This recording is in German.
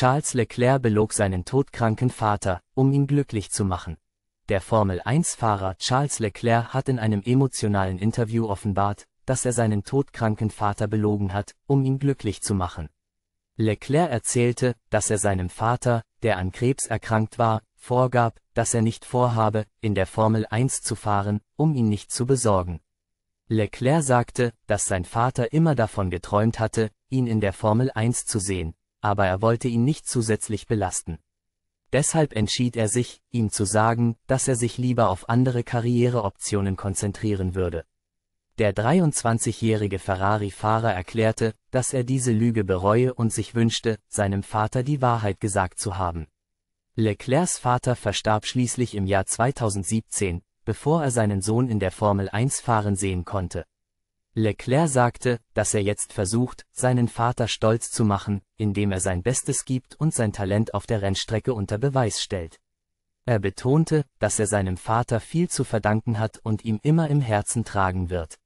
Charles Leclerc belog seinen todkranken Vater, um ihn glücklich zu machen. Der Formel-1-Fahrer Charles Leclerc hat in einem emotionalen Interview offenbart, dass er seinen todkranken Vater belogen hat, um ihn glücklich zu machen. Leclerc erzählte, dass er seinem Vater, der an Krebs erkrankt war, vorgab, dass er nicht vorhabe, in der Formel 1 zu fahren, um ihn nicht zu besorgen. Leclerc sagte, dass sein Vater immer davon geträumt hatte, ihn in der Formel 1 zu sehen, aber er wollte ihn nicht zusätzlich belasten. Deshalb entschied er sich, ihm zu sagen, dass er sich lieber auf andere Karriereoptionen konzentrieren würde. Der 23-jährige Ferrari-Fahrer erklärte, dass er diese Lüge bereue und sich wünschte, seinem Vater die Wahrheit gesagt zu haben. Leclercs Vater verstarb schließlich im Jahr 2017, bevor er seinen Sohn in der Formel 1 fahren sehen konnte. Leclerc sagte, dass er jetzt versucht, seinen Vater stolz zu machen, indem er sein Bestes gibt und sein Talent auf der Rennstrecke unter Beweis stellt. Er betonte, dass er seinem Vater viel zu verdanken hat und ihm immer im Herzen tragen wird.